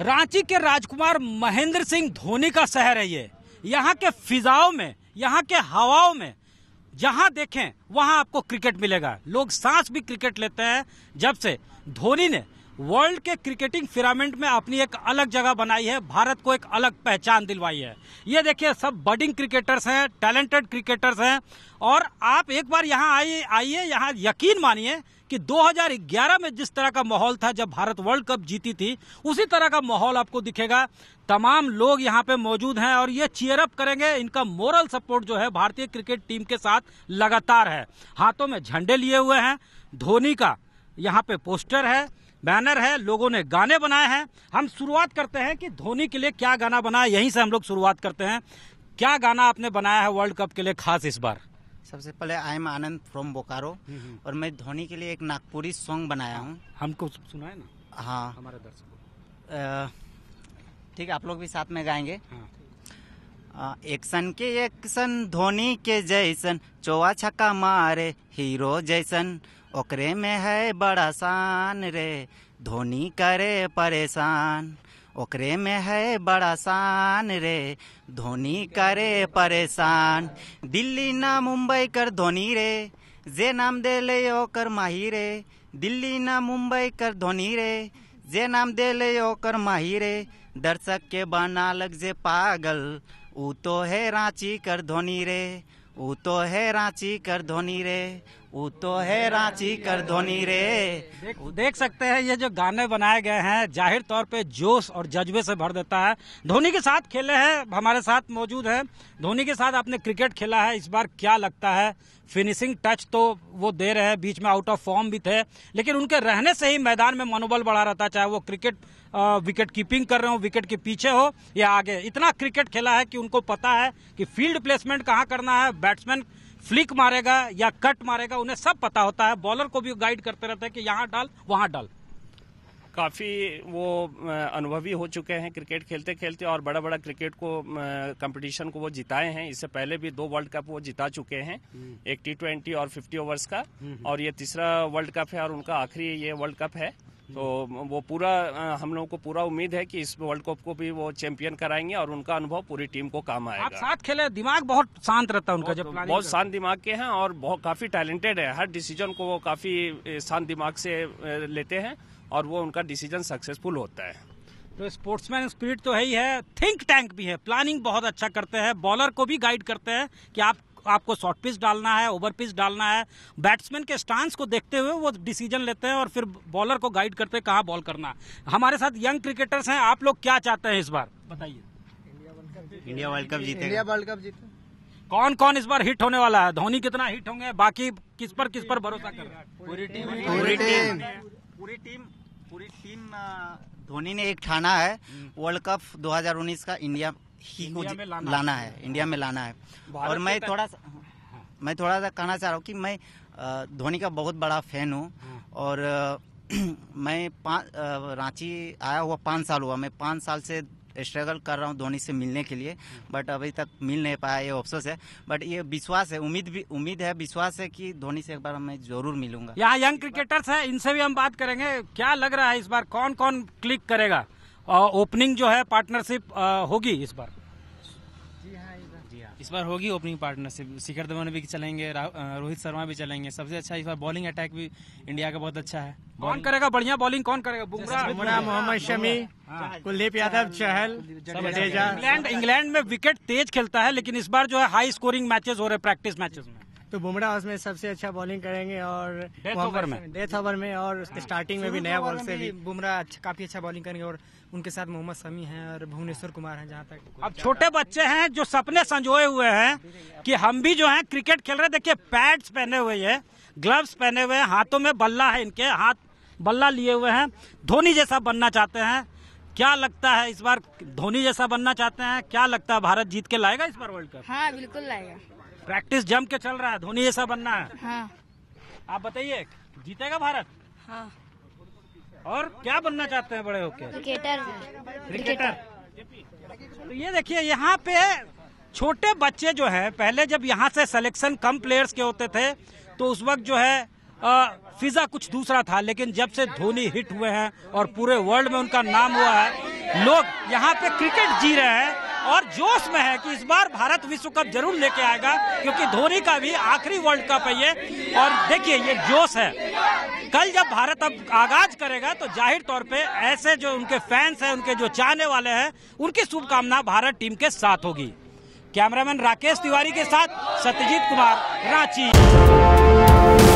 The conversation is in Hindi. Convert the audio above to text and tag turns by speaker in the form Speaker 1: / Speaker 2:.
Speaker 1: रांची के राजकुमार महेंद्र सिंह धोनी का शहर है ये यहाँ के फिजाओं में यहाँ के हवाओं में जहाँ देखें वहाँ आपको क्रिकेट मिलेगा लोग सांस भी क्रिकेट लेते हैं जब से धोनी ने वर्ल्ड के क्रिकेटिंग फिरामेंट में अपनी एक अलग जगह बनाई है भारत को एक अलग पहचान दिलवाई है ये देखिए सब बडिंग क्रिकेटर्स हैं टैलेंटेड क्रिकेटर्स हैं और आप एक बार यहाँ आइए आइए यहाँ यकीन मानिए कि 2011 में जिस तरह का माहौल था जब भारत वर्ल्ड कप जीती थी उसी तरह का माहौल आपको दिखेगा तमाम लोग यहाँ पे मौजूद हैं और ये अप करेंगे इनका मोरल सपोर्ट जो है भारतीय क्रिकेट टीम के साथ लगातार है हाथों में झंडे लिए हुए हैं धोनी का यहाँ पे पोस्टर है बैनर है लोगों ने गाने बनाए हैं हम शुरुआत करते हैं कि धोनी के लिए क्या गाना बनाया यहीं से हम लोग शुरुआत करते हैं क्या गाना आपने बनाया है वर्ल्ड कप के लिए खास इस बार
Speaker 2: सबसे पहले I am Anand from Bokaro और मैं धोनी के लिए एक नागपुरी सॉन्ग बनाया हूँ हमको सुना है ना हाँ हमारे दर्शकों ठीक है आप लोग भी साथ में गाएंगे हाँ। एक्शन के एक्शन धोनी के जैसन चौवा छक्का मारे हीरो जैसन ओकरे में है बड़ा शान रे धोनी करे परेशान ओकरे में है बड़ा शान रे धोनी करे परेशान दिल्ली ना मुंबई कर धोनी रे जे नाम दे ले ओकर माही रे दिल्ली ना मुंबई कर धोनी रे जे नाम दे ले ओकर माही रे दर्शक के बना लग जे पागल ऊ तो है रांची कर धोनी रे ऊ तो है रांची कर धोनी रे वो
Speaker 1: तो है रांची कर धोनी रे देख, देख सकते हैं ये जो गाने बनाए गए हैं जाहिर तौर पे जोश और जज्बे से भर देता है धोनी के साथ खेले हैं हमारे साथ मौजूद है धोनी के साथ आपने क्रिकेट खेला है इस बार क्या लगता है फिनिशिंग टच तो वो दे रहे हैं बीच में आउट ऑफ फॉर्म भी थे लेकिन उनके रहने से ही मैदान में मनोबल बढ़ा रहता है चाहे वो क्रिकेट विकेट कीपिंग कर रहे हो विकेट के पीछे हो या आगे इतना क्रिकेट खेला है कि उनको पता है कि फील्ड प्लेसमेंट कहाँ करना है बैट्समैन फ्लिक मारेगा या कट मारेगा उन्हें सब पता होता है बॉलर को भी गाइड करते रहते हैं कि यहाँ डाल वहाँ डाल काफ़ी वो अनुभवी हो चुके हैं क्रिकेट खेलते खेलते और बड़ा बड़ा क्रिकेट को कंपटीशन को वो जिताए हैं इससे पहले भी दो वर्ल्ड कप वो जिता चुके हैं हम्म। एक टी ट्वेंटी और फिफ्टी ओवर्स का हम्म, हम्म। और ये तीसरा वर्ल्ड कप है और उनका आखिरी ये वर्ल्ड कप है तो वो पूरा हम लोगों को पूरा उम्मीद है कि इस वर्ल्ड कप को भी वो चैंपियन कराएंगे और उनका अनुभव पूरी टीम को काम आएगा आप साथ खेले दिमाग बहुत शांत रहता है उनका जब बहुत शांत दिमाग के हैं और बहुत काफी टैलेंटेड है हर डिसीजन को वो काफी शांत दिमाग से लेते हैं और वो उनका डिसीजन सक्सेसफुल होता है तो स्पोर्ट्समैन स्पिरिट तो है ही है थिंक टैंक भी है प्लानिंग बहुत अच्छा करते हैं बॉलर को भी गाइड करते हैं कि आप आपको शॉर्ट पिच डालना है ओवर पिच डालना है बैट्समैन के स्टांस को देखते हुए वो डिसीजन लेते हैं और फिर बॉलर को गाइड करते हैं कहाँ बॉल करना हमारे साथ यंग क्रिकेटर्स हैं आप लोग क्या चाहते हैं इस बार बताइए इंडिया वर्ल्ड कप जीते इंडिया वर्ल्ड कप जीते कौन कौन इस बार हिट होने वाला है धोनी कितना हिट होंगे बाकी किस पर किस पर भरोसा कर रहा है पूरी टीम पूरी टीम
Speaker 2: पूरी टीम पूरी टीम धोनी ने एक ठाना है हम्म। वर्ल्ड कप 2019 का इंडिया को में लाना, लाना है इंडिया में लाना है और मैं थोड़ा सा हाँ। मैं थोड़ा सा कहना चाह रहा हूँ कि मैं धोनी का बहुत बड़ा फैन हूँ हाँ। और मैं पाँच रांची आया हुआ पाँच साल हुआ मैं पाँच साल से स्ट्रगल कर रहा हूँ धोनी से मिलने के लिए बट हाँ। अभी तक मिल नहीं पाया ये अफसोस है बट ये विश्वास है उम्मीद भी उम्मीद है विश्वास है कि धोनी से एक बार मैं जरूर मिलूंगा
Speaker 1: यहाँ यंग क्रिकेटर्स हैं इनसे भी हम बात करेंगे क्या लग रहा है इस बार कौन कौन क्लिक करेगा ओपनिंग जो है पार्टनरशिप होगी इस बार जी हाँ, हाँ। इस बार होगी ओपनिंग पार्टनरशिप शिखर धवन भी चलेंगे रोहित शर्मा भी चलेंगे सबसे अच्छा इस बार बॉलिंग अटैक भी इंडिया का बहुत अच्छा है कौन करेगा बढ़िया बॉलिंग कौन करेगा बुमराह मोहम्मद हाँ। शमी कुलदीप यादव चहल इंग्लैंड इंग्लैंड में विकेट तेज खेलता है लेकिन इस बार जो है हाई स्कोरिंग मैचेस हो रहे प्रैक्टिस मैचेस में
Speaker 2: तो बुमराह उसमें सबसे अच्छा बॉलिंग करेंगे और डेथ ओवर में डेथ ओवर में और स्टार्टिंग हाँ। में भी नया बॉल से भी बुमराह अच्छा काफी अच्छा बॉलिंग करेंगे और उनके साथ मोहम्मद शमी हैं और भुवनेश्वर कुमार हैं जहाँ तक
Speaker 1: अब छोटे बच्चे हैं जो सपने संजोए हुए हैं कि हम भी जो है क्रिकेट खेल रहे देखिये पैड्स पहने हुए है ग्लव्स पहने हुए हैं हाथों में बल्ला है इनके हाथ बल्ला लिए हुए हैं धोनी जैसा बनना चाहते हैं क्या लगता है इस बार धोनी जैसा बनना चाहते हैं क्या लगता है भारत जीत के लाएगा इस बार वर्ल्ड कप हाँ बिल्कुल लाएगा प्रैक्टिस जम के चल रहा है धोनी ऐसा बनना है हाँ। आप बताइए जीतेगा भारत हाँ। और क्या बनना चाहते हैं बड़े होके क्रिकेटर क्रिकेटर तो ये देखिए यहाँ पे छोटे बच्चे जो है पहले जब यहाँ से सिलेक्शन कम प्लेयर्स के होते थे तो उस वक्त जो है आ, फिजा कुछ दूसरा था लेकिन जब से धोनी हिट हुए हैं और पूरे वर्ल्ड में उनका नाम हुआ है लोग यहाँ पे क्रिकेट जी रहे हैं और जोश में है कि इस बार भारत विश्व कप जरूर लेके आएगा क्योंकि धोनी का भी आखिरी वर्ल्ड कप है ये और देखिए ये जोश है कल जब भारत अब आगाज करेगा तो जाहिर तौर पे ऐसे जो उनके फैंस हैं उनके जो चाहने वाले हैं उनकी शुभकामना भारत टीम के साथ होगी कैमरामैन राकेश तिवारी के साथ सत्यजीत कुमार रांची